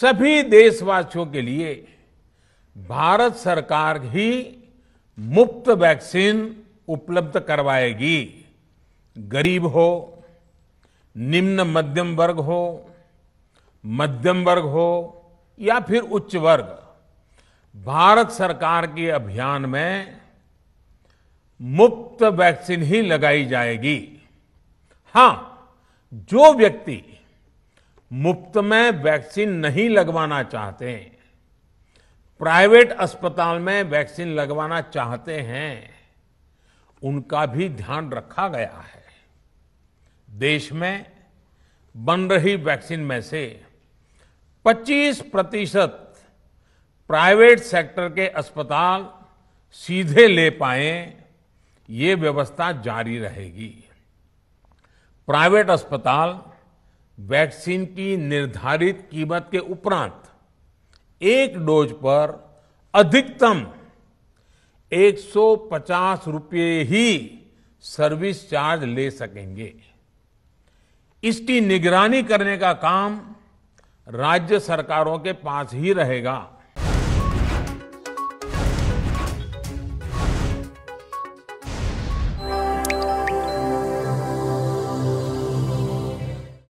सभी देशवासियों के लिए भारत सरकार ही मुफ्त वैक्सीन उपलब्ध करवाएगी गरीब हो निम्न मध्यम वर्ग हो मध्यम वर्ग हो या फिर उच्च वर्ग भारत सरकार के अभियान में मुफ्त वैक्सीन ही लगाई जाएगी हां जो व्यक्ति मुफ्त में वैक्सीन नहीं लगवाना चाहते प्राइवेट अस्पताल में वैक्सीन लगवाना चाहते हैं उनका भी ध्यान रखा गया है देश में बन रही वैक्सीन में से 25 प्रतिशत प्राइवेट सेक्टर के अस्पताल सीधे ले पाए ये व्यवस्था जारी रहेगी प्राइवेट अस्पताल वैक्सीन की निर्धारित कीमत के उपरांत एक डोज पर अधिकतम एक रुपये ही सर्विस चार्ज ले सकेंगे इसकी निगरानी करने का काम राज्य सरकारों के पास ही रहेगा